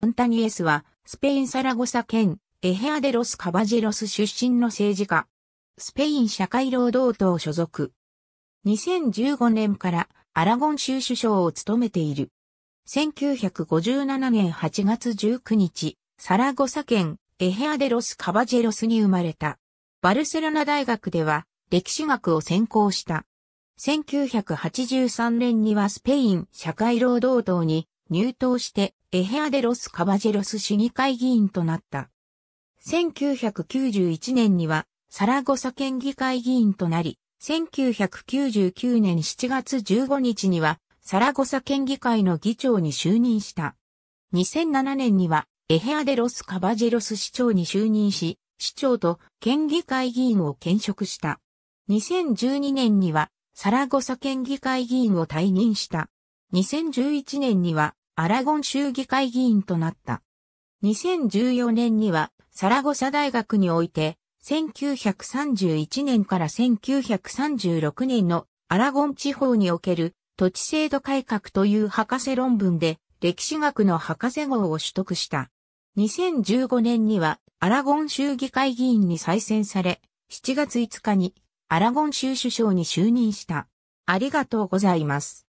モンタニエスは、スペインサラゴサ県、エヘアデロス・カバジェロス出身の政治家。スペイン社会労働党所属。2015年からアラゴン州首相を務めている。1957年8月19日、サラゴサ県エヘアデロス・カバジェロスに生まれた。バルセロナ大学では歴史学を専攻した。1983年にはスペイン社会労働党に入党してエヘアデロス・カバジェロス市議会議員となった。1991年にはサラゴサ県議会議員となり、1999年7月15日にはサラゴサ県議会の議長に就任した。2007年にはエヘアデロス・カバジェロス市長に就任し、市長と県議会議員を兼職した。2012年にはサラゴサ県議会議員を退任した。2011年にはアラゴン州議会議員となった。2014年にはサラゴサ大学において、1931年から1936年のアラゴン地方における土地制度改革という博士論文で歴史学の博士号を取得した。2015年にはアラゴン州議会議員に再選され、7月5日にアラゴン州首相に就任した。ありがとうございます。